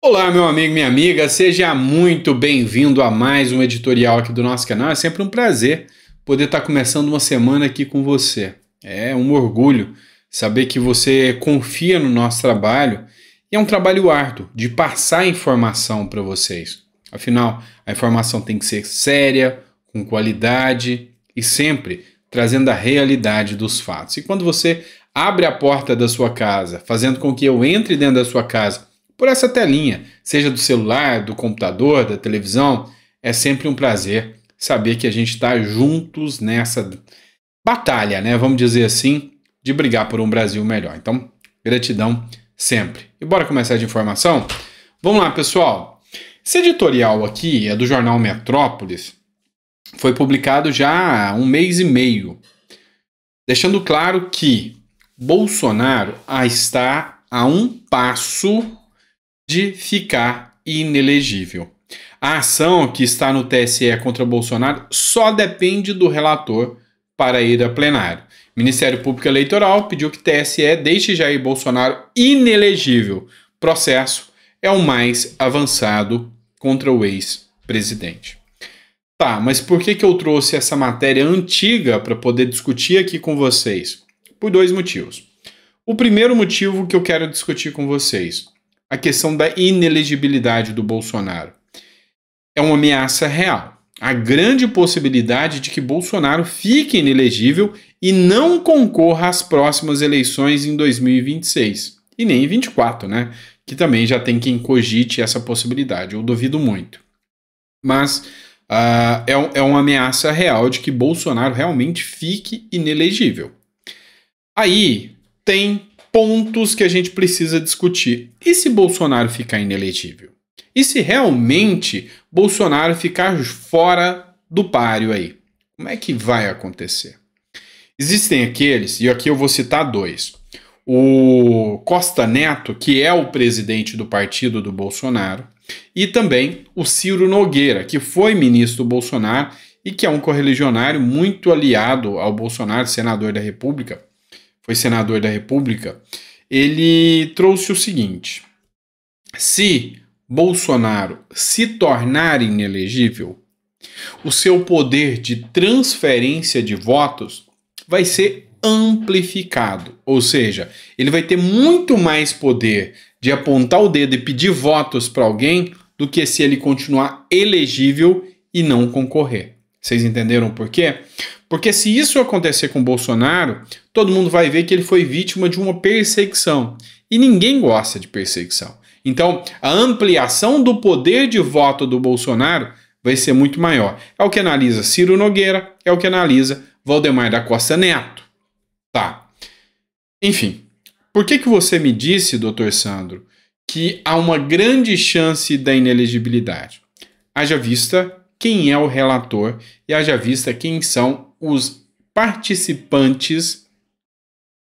Olá, meu amigo, minha amiga, seja muito bem-vindo a mais um editorial aqui do nosso canal. É sempre um prazer poder estar começando uma semana aqui com você. É um orgulho saber que você confia no nosso trabalho e é um trabalho árduo de passar informação para vocês. Afinal, a informação tem que ser séria, com qualidade e sempre trazendo a realidade dos fatos. E quando você abre a porta da sua casa, fazendo com que eu entre dentro da sua casa por essa telinha, seja do celular, do computador, da televisão. É sempre um prazer saber que a gente está juntos nessa batalha, né? Vamos dizer assim, de brigar por um Brasil melhor. Então, gratidão sempre. E bora começar de informação? Vamos lá, pessoal. Esse editorial aqui é do jornal Metrópolis. Foi publicado já há um mês e meio, deixando claro que Bolsonaro ah, está a um passo de ficar inelegível. A ação que está no TSE contra Bolsonaro só depende do relator para ir a plenário. O Ministério Público Eleitoral pediu que TSE deixe Jair Bolsonaro inelegível. Processo é o mais avançado contra o ex-presidente. Tá, mas por que, que eu trouxe essa matéria antiga para poder discutir aqui com vocês? Por dois motivos. O primeiro motivo que eu quero discutir com vocês a questão da inelegibilidade do Bolsonaro. É uma ameaça real. A grande possibilidade de que Bolsonaro fique inelegível e não concorra às próximas eleições em 2026 e nem em 24, né? Que também já tem quem cogite essa possibilidade. Eu duvido muito. Mas uh, é, é uma ameaça real de que Bolsonaro realmente fique inelegível. Aí tem pontos que a gente precisa discutir. E se Bolsonaro ficar inelegível? E se realmente Bolsonaro ficar fora do páreo aí? Como é que vai acontecer? Existem aqueles, e aqui eu vou citar dois. O Costa Neto, que é o presidente do partido do Bolsonaro, e também o Ciro Nogueira, que foi ministro do Bolsonaro e que é um correligionário muito aliado ao Bolsonaro, senador da República, foi senador da República, ele trouxe o seguinte: se Bolsonaro se tornar inelegível, o seu poder de transferência de votos vai ser amplificado, ou seja, ele vai ter muito mais poder de apontar o dedo e pedir votos para alguém do que se ele continuar elegível e não concorrer. Vocês entenderam por quê? Porque se isso acontecer com Bolsonaro, todo mundo vai ver que ele foi vítima de uma perseguição. E ninguém gosta de perseguição. Então, a ampliação do poder de voto do Bolsonaro vai ser muito maior. É o que analisa Ciro Nogueira, é o que analisa Valdemar da Costa Neto. Tá. Enfim, por que, que você me disse, doutor Sandro, que há uma grande chance da inelegibilidade? Haja vista quem é o relator e haja vista quem são os participantes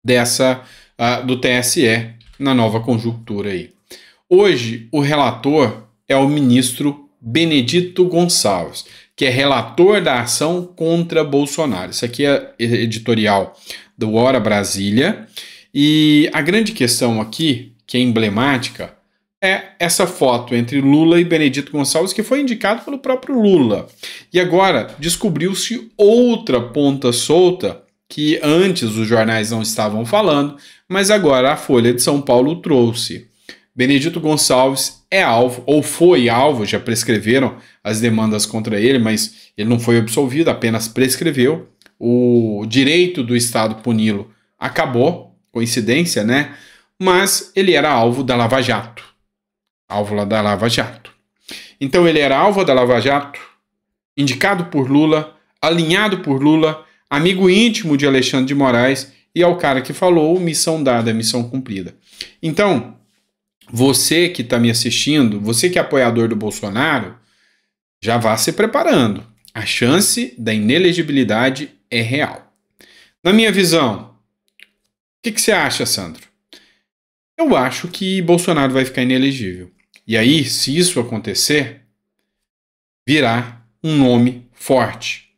dessa uh, do TSE na nova conjuntura aí. Hoje o relator é o ministro Benedito Gonçalves, que é relator da ação contra Bolsonaro. Isso aqui é editorial do Hora Brasília. E a grande questão aqui, que é emblemática, é essa foto entre Lula e Benedito Gonçalves, que foi indicado pelo próprio Lula. E agora descobriu-se outra ponta solta que antes os jornais não estavam falando, mas agora a Folha de São Paulo trouxe. Benedito Gonçalves é alvo, ou foi alvo, já prescreveram as demandas contra ele, mas ele não foi absolvido, apenas prescreveu. O direito do Estado puni-lo acabou, coincidência, né? Mas ele era alvo da Lava Jato. Alvo da Lava Jato. Então ele era alvo da Lava Jato, indicado por Lula, alinhado por Lula, amigo íntimo de Alexandre de Moraes e ao cara que falou missão dada, missão cumprida. Então, você que está me assistindo, você que é apoiador do Bolsonaro, já vá se preparando. A chance da inelegibilidade é real. Na minha visão, o que, que você acha, Sandro? Eu acho que Bolsonaro vai ficar inelegível. E aí, se isso acontecer, virá um nome forte.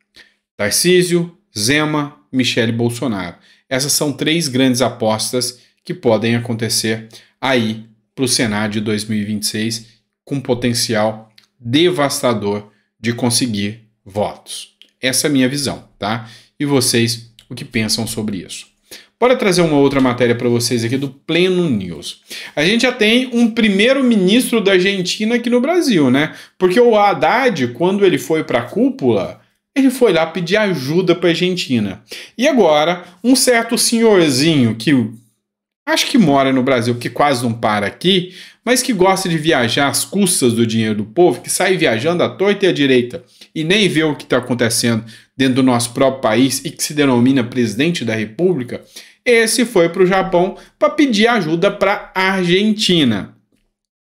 Tarcísio, Zema, Michele Bolsonaro. Essas são três grandes apostas que podem acontecer aí para o Senado de 2026, com potencial devastador de conseguir votos. Essa é a minha visão, tá? E vocês, o que pensam sobre isso? Bora trazer uma outra matéria para vocês aqui do Pleno News. A gente já tem um primeiro-ministro da Argentina aqui no Brasil, né? Porque o Haddad, quando ele foi para a cúpula, ele foi lá pedir ajuda para a Argentina. E agora, um certo senhorzinho que acho que mora no Brasil, que quase não para aqui, mas que gosta de viajar às custas do dinheiro do povo, que sai viajando à torta e à direita e nem vê o que está acontecendo dentro do nosso próprio país e que se denomina presidente da República, esse foi para o Japão para pedir ajuda para a Argentina.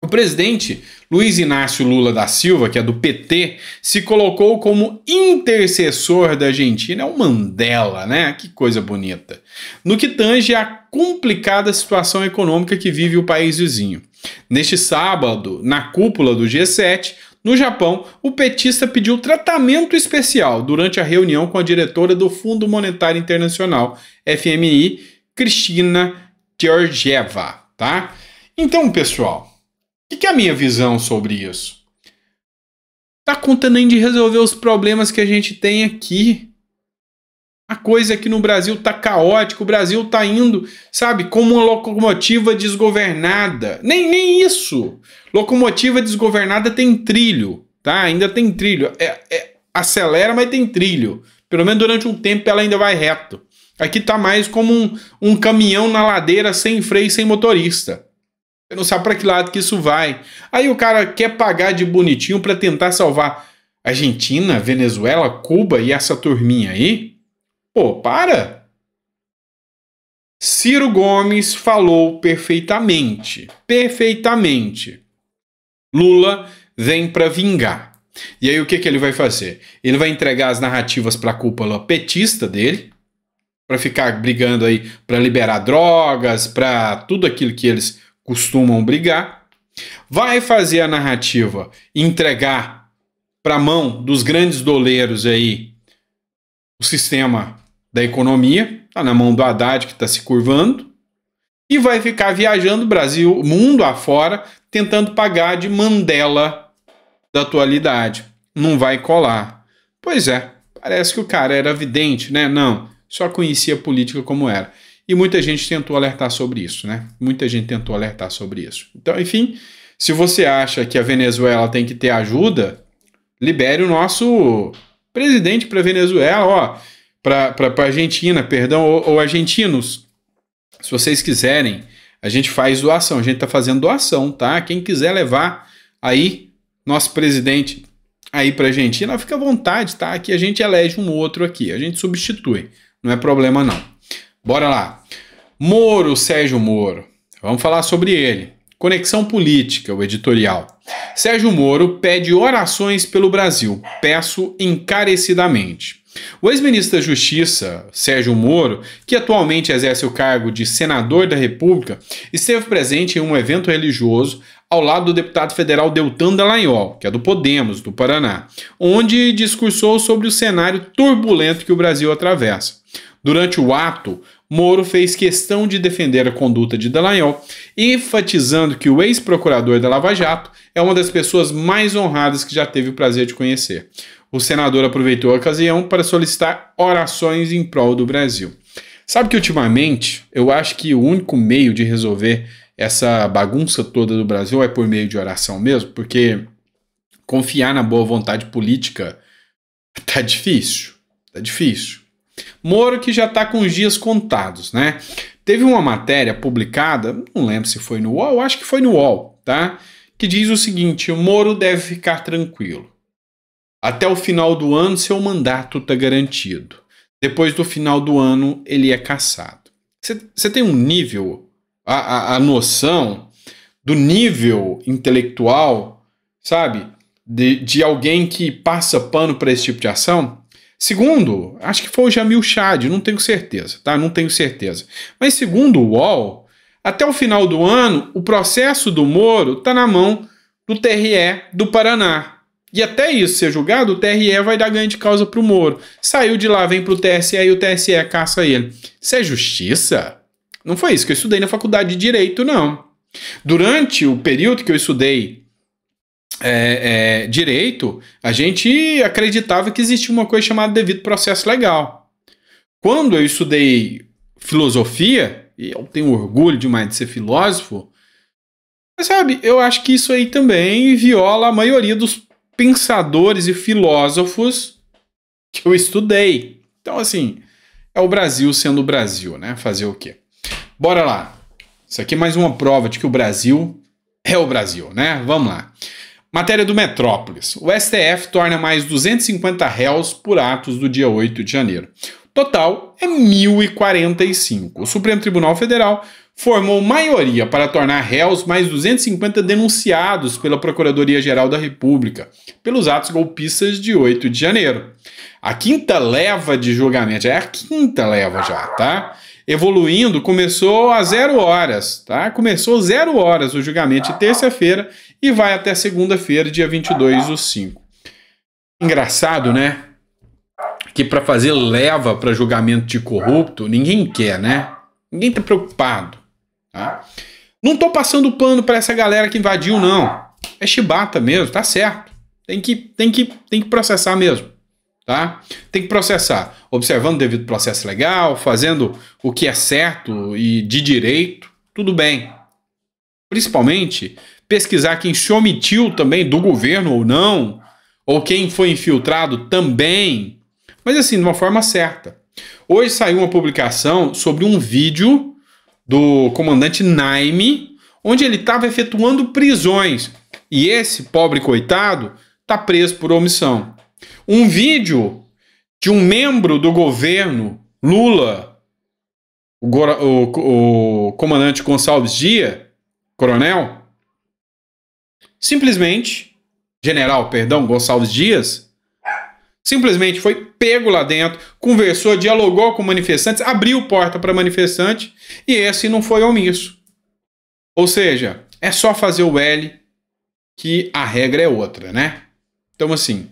O presidente Luiz Inácio Lula da Silva, que é do PT, se colocou como intercessor da Argentina. É o Mandela, né? Que coisa bonita. No que tange à complicada situação econômica que vive o país vizinho. Neste sábado, na cúpula do G7, no Japão, o petista pediu tratamento especial durante a reunião com a diretora do Fundo Monetário Internacional, FMI, Cristina Georgieva, tá? Então, pessoal, que, que é a minha visão sobre isso? Tá contando nem de resolver os problemas que a gente tem aqui. A coisa aqui é no Brasil tá caótica, o Brasil tá indo, sabe, como uma locomotiva desgovernada. Nem, nem isso. Locomotiva desgovernada tem trilho, tá? Ainda tem trilho. É, é, acelera, mas tem trilho. Pelo menos durante um tempo ela ainda vai reto. Aqui tá mais como um, um caminhão na ladeira sem freio, sem motorista. Você não sabe para que lado que isso vai. Aí o cara quer pagar de bonitinho para tentar salvar Argentina, Venezuela, Cuba e essa turminha aí. Pô, para! Ciro Gomes falou perfeitamente. Perfeitamente. Lula vem para vingar. E aí o que, que ele vai fazer? Ele vai entregar as narrativas para a cúpula petista dele, para ficar brigando aí para liberar drogas, para tudo aquilo que eles costumam brigar, vai fazer a narrativa entregar para a mão dos grandes doleiros aí o sistema da economia, está na mão do Haddad que está se curvando, e vai ficar viajando Brasil, mundo afora, tentando pagar de Mandela da atualidade. Não vai colar. Pois é, parece que o cara era vidente, né? Não, só conhecia a política como era. E muita gente tentou alertar sobre isso, né? Muita gente tentou alertar sobre isso. Então, enfim, se você acha que a Venezuela tem que ter ajuda, libere o nosso presidente para a Venezuela, ó, para a Argentina, perdão, ou, ou argentinos, se vocês quiserem, a gente faz doação, a gente está fazendo doação, tá? Quem quiser levar aí nosso presidente aí para a Argentina, fica à vontade, tá? Que a gente elege um outro aqui, a gente substitui, não é problema não. Bora lá. Moro, Sérgio Moro. Vamos falar sobre ele. Conexão Política, o editorial. Sérgio Moro pede orações pelo Brasil. Peço encarecidamente. O ex-ministro da Justiça, Sérgio Moro, que atualmente exerce o cargo de senador da República, esteve presente em um evento religioso ao lado do deputado federal Deltan Dallagnol, que é do Podemos, do Paraná, onde discursou sobre o cenário turbulento que o Brasil atravessa. Durante o ato, Moro fez questão de defender a conduta de Dallagnol, enfatizando que o ex-procurador da Lava Jato é uma das pessoas mais honradas que já teve o prazer de conhecer. O senador aproveitou a ocasião para solicitar orações em prol do Brasil. Sabe que ultimamente eu acho que o único meio de resolver essa bagunça toda do Brasil é por meio de oração mesmo, porque confiar na boa vontade política tá difícil, tá difícil. Moro que já está com os dias contados, né? Teve uma matéria publicada, não lembro se foi no UOL, acho que foi no UOL, tá? Que diz o seguinte: o Moro deve ficar tranquilo. Até o final do ano, seu mandato está garantido. Depois do final do ano, ele é cassado. Você tem um nível, a, a, a noção do nível intelectual, sabe? De, de alguém que passa pano para esse tipo de ação? Segundo, acho que foi o Jamil Chad, não tenho certeza, tá? Não tenho certeza. Mas segundo o UOL, até o final do ano, o processo do Moro está na mão do TRE do Paraná. E até isso ser julgado, o TRE vai dar ganho de causa para o Moro. Saiu de lá, vem para o TSE e o TSE caça ele. Isso é justiça? Não foi isso que eu estudei na faculdade de Direito, não. Durante o período que eu estudei é, é, direito, a gente acreditava que existia uma coisa chamada devido processo legal. Quando eu estudei filosofia, e eu tenho orgulho demais de ser filósofo, sabe, eu acho que isso aí também viola a maioria dos pensadores e filósofos que eu estudei. Então, assim, é o Brasil sendo o Brasil, né? Fazer o quê? Bora lá. Isso aqui é mais uma prova de que o Brasil é o Brasil, né? Vamos lá. Matéria do Metrópolis. O STF torna mais 250 réus por atos do dia 8 de janeiro. Total é 1045. O Supremo Tribunal Federal formou maioria para tornar réus mais 250 denunciados pela Procuradoria-Geral da República pelos atos golpistas de 8 de janeiro. A quinta leva de julgamento, é a quinta leva já, tá? Evoluindo, começou a zero horas, tá? Começou zero horas o julgamento de terça-feira e vai até segunda-feira, dia 22 o 5. Engraçado, né? Que para fazer leva para julgamento de corrupto, ninguém quer, né? Ninguém tá preocupado, tá? Não tô passando pano para essa galera que invadiu não. É chibata mesmo, tá certo. Tem que tem que tem que processar mesmo, tá? Tem que processar, observando o devido processo legal, fazendo o que é certo e de direito, tudo bem. Principalmente pesquisar quem se omitiu também do governo ou não, ou quem foi infiltrado também, mas assim, de uma forma certa. Hoje saiu uma publicação sobre um vídeo do comandante Naime, onde ele estava efetuando prisões. E esse pobre coitado está preso por omissão. Um vídeo de um membro do governo Lula, o, o, o comandante Gonçalves Dia, coronel, simplesmente, general, perdão, Gonçalves Dias, simplesmente foi pego lá dentro, conversou, dialogou com manifestantes, abriu porta para manifestante e esse não foi omisso. Ou seja, é só fazer o L que a regra é outra, né? Então, assim,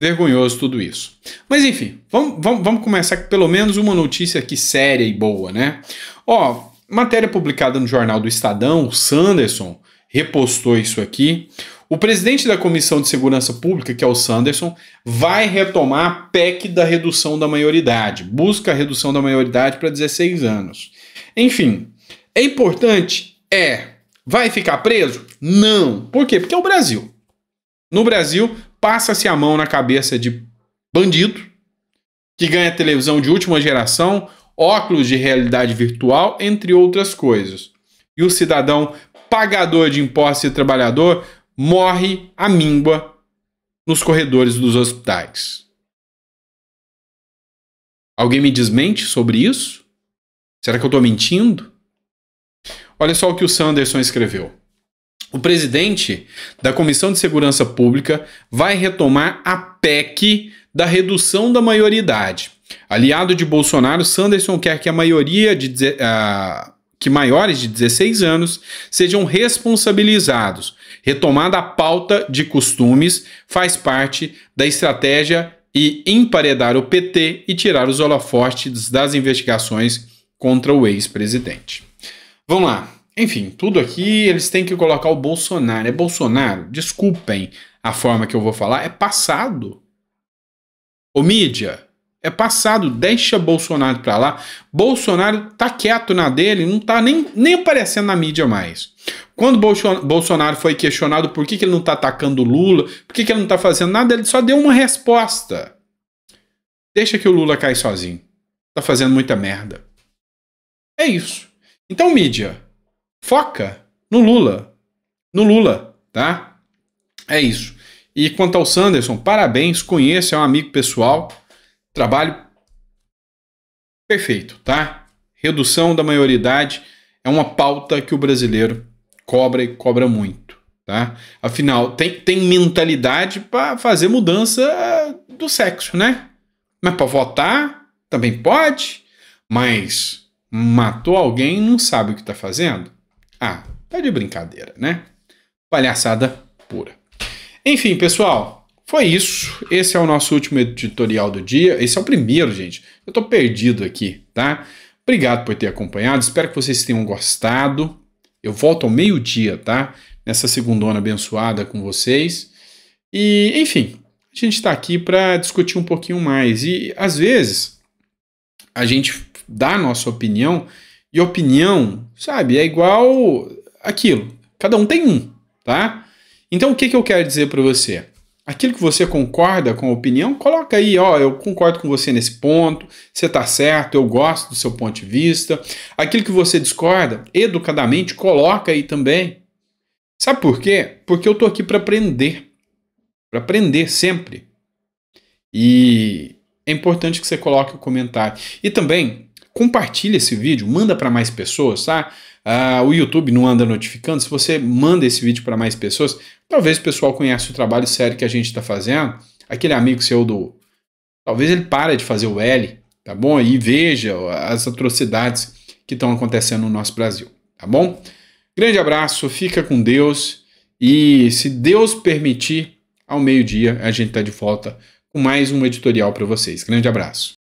vergonhoso tudo isso. Mas enfim, vamos, vamos, vamos começar com pelo menos uma notícia aqui séria e boa, né? Ó, matéria publicada no jornal do Estadão, o Sanderson, repostou isso aqui. O presidente da Comissão de Segurança Pública, que é o Sanderson, vai retomar a PEC da redução da maioridade, busca a redução da maioridade para 16 anos. Enfim, é importante? É. Vai ficar preso? Não. Por quê? Porque é o Brasil. No Brasil, passa-se a mão na cabeça de bandido que ganha televisão de última geração, óculos de realidade virtual, entre outras coisas. E o cidadão pagador de impostos e trabalhador, morre a míngua nos corredores dos hospitais. Alguém me desmente sobre isso? Será que eu estou mentindo? Olha só o que o Sanderson escreveu. O presidente da Comissão de Segurança Pública vai retomar a PEC da redução da maioridade. Aliado de Bolsonaro, Sanderson quer que a maioria de. Uh, que maiores de 16 anos sejam responsabilizados. Retomada a pauta de costumes faz parte da estratégia e emparedar o PT e tirar os holofotes das investigações contra o ex-presidente. Vamos lá. Enfim, tudo aqui eles têm que colocar o Bolsonaro. É Bolsonaro, desculpem a forma que eu vou falar, é passado. Ô mídia, é passado, deixa Bolsonaro para lá. Bolsonaro tá quieto na dele, não tá nem, nem aparecendo na mídia mais. Quando Bolsonaro foi questionado por que, que ele não tá atacando Lula, por que, que ele não tá fazendo nada, ele só deu uma resposta. Deixa que o Lula cai sozinho. Tá fazendo muita merda. É isso. Então, mídia, foca no Lula. No Lula, tá? É isso. E quanto ao Sanderson, parabéns, conheço, é um amigo pessoal Trabalho perfeito, tá? Redução da maioridade é uma pauta que o brasileiro cobra e cobra muito, tá? Afinal, tem, tem mentalidade para fazer mudança do sexo, né? Mas para votar também pode, mas matou alguém e não sabe o que está fazendo? Ah, tá de brincadeira, né? Palhaçada pura. Enfim, pessoal, foi isso. Esse é o nosso último editorial do dia. Esse é o primeiro, gente. Eu tô perdido aqui, tá? Obrigado por ter acompanhado. Espero que vocês tenham gostado. Eu volto ao meio-dia, tá? Nessa segundona abençoada com vocês. E, enfim, a gente está aqui para discutir um pouquinho mais. E, às vezes, a gente dá a nossa opinião e opinião, sabe, é igual aquilo. Cada um tem um, tá? Então, o que, que eu quero dizer para você? aquilo que você concorda com a opinião, coloca aí, ó, eu concordo com você nesse ponto, você tá certo, eu gosto do seu ponto de vista. Aquilo que você discorda, educadamente coloca aí também. Sabe por quê? Porque eu tô aqui para aprender. Para aprender sempre. E é importante que você coloque o um comentário. E também compartilha esse vídeo, manda para mais pessoas, tá? Uh, o YouTube não anda notificando. Se você manda esse vídeo para mais pessoas, talvez o pessoal conheça o trabalho sério que a gente está fazendo. Aquele amigo seu do. Talvez ele pare de fazer o L, tá bom? E veja as atrocidades que estão acontecendo no nosso Brasil, tá bom? Grande abraço, fica com Deus e se Deus permitir, ao meio-dia a gente está de volta com mais um editorial para vocês. Grande abraço.